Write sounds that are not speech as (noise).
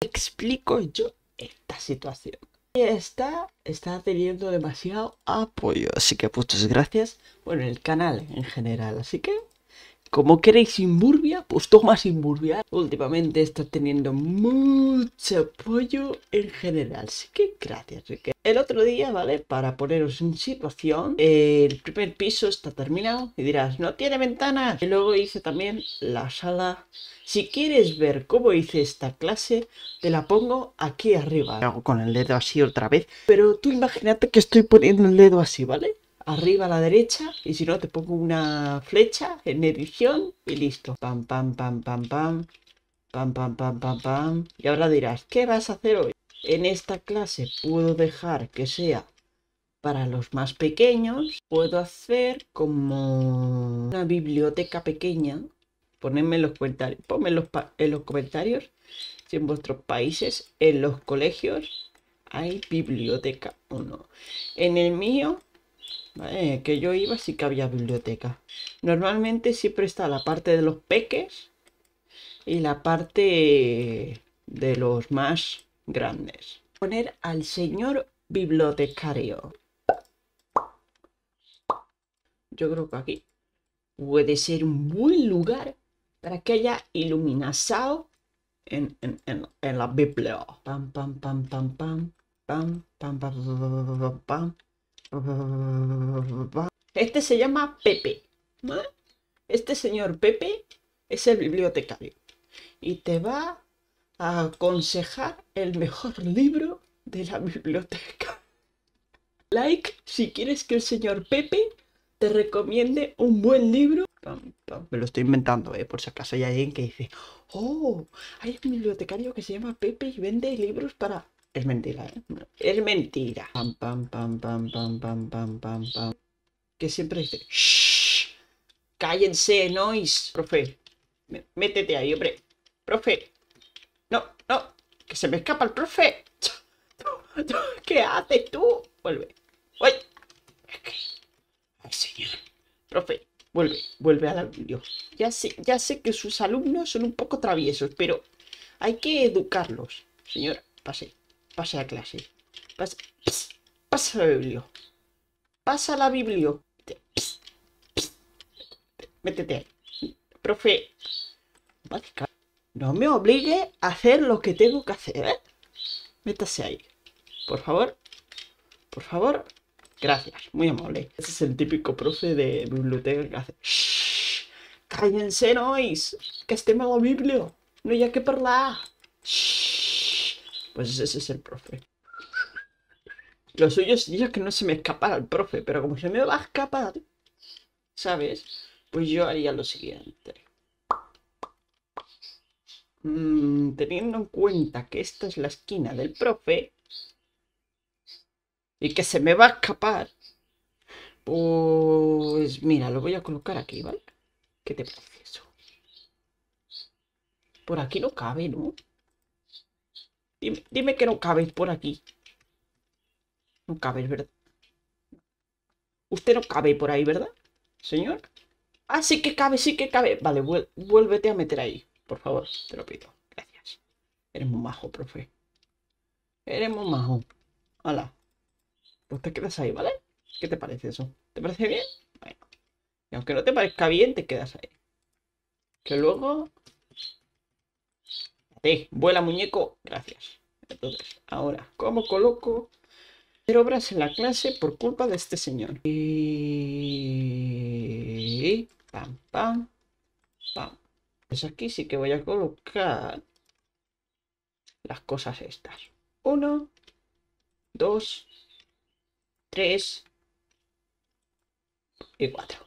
explico yo esta situación? Y Está, está teniendo demasiado apoyo, así que muchas gracias, por el canal en general, así que como queréis Burbia, pues toma Burbia. Últimamente está teniendo mucho apoyo en general. Así que gracias, El otro día, ¿vale? Para poneros en situación, el primer piso está terminado y dirás, no tiene ventanas. Y luego hice también la sala. Si quieres ver cómo hice esta clase, te la pongo aquí arriba. hago con el dedo así otra vez. Pero tú imagínate que estoy poniendo el dedo así, ¿vale? arriba a la derecha y si no te pongo una flecha en edición y listo. Pam, pam, pam, pam, pam. Pam, pam, pam, pam, pam. Y ahora dirás, ¿qué vas a hacer hoy? En esta clase puedo dejar que sea para los más pequeños. Puedo hacer como una biblioteca pequeña. Ponedme en los comentarios, ponme en los comentarios si en vuestros países, en los colegios, hay biblioteca o no. En el mío que yo iba si que había biblioteca. Normalmente siempre está la parte de los peques y la parte de los más grandes. Poner al señor bibliotecario. Yo creo que aquí puede ser un buen lugar para que haya iluminación en, en, en la Biblia. Pam, pam, pam, pam, pam. Pam, pam, pam, pam, pam, pam. Este se llama Pepe. ¿Ah? Este señor Pepe es el bibliotecario y te va a aconsejar el mejor libro de la biblioteca. Like si quieres que el señor Pepe te recomiende un buen libro. Me lo estoy inventando, eh, por si acaso hay alguien que dice, oh, hay un bibliotecario que se llama Pepe y vende libros para es mentira, Es mentira. Pam, pam, pam, pam, pam, pam, pam, pam, pam. Que siempre dice, shh, cállense, nois. Profe, métete ahí, hombre. Profe, no, no, que se me escapa el profe. (laughs) ¿Qué haces tú? Vuelve. ¡Ay! Ay, señor. Profe, vuelve, vuelve al alumno. Ya sé, ya sé que sus alumnos son un poco traviesos, pero hay que educarlos. Señora, pase. Pasa la clase. Pasa, la biblio. Pasa la biblioteca. métete ahí. Profe. No me obligue a hacer lo que tengo que hacer. ¿eh? Métase ahí. Por favor. Por favor. Gracias. Muy amable. Ese es el típico profe de biblioteca que hace. cállense, nois. Que esté malo la biblio. No hay que perla Shh. Pues ese es el profe. Lo suyo sería que no se me escapara el profe, pero como se me va a escapar, ¿sabes? Pues yo haría lo siguiente. Mm, teniendo en cuenta que esta es la esquina del profe y que se me va a escapar, pues mira, lo voy a colocar aquí, ¿vale? ¿Qué te parece eso? Por aquí no cabe, ¿no? Dime, que no cabéis por aquí. No cabéis, ¿verdad? Usted no cabe por ahí, ¿verdad, señor? Ah, sí que cabe, sí que cabe. Vale, vuélvete a meter ahí, por favor, te lo pido. Gracias. Eres muy majo, profe. Eres muy majo. Hola. Pues te quedas ahí, ¿vale? ¿Qué te parece eso? ¿Te parece bien? Bueno. Y aunque no te parezca bien, te quedas ahí. Que luego vuela muñeco. Gracias. Entonces, ahora, ¿cómo coloco obras en la clase por culpa de este señor? Y... Pam, pam, pam. Pues aquí sí que voy a colocar las cosas estas. Uno, dos, tres y cuatro.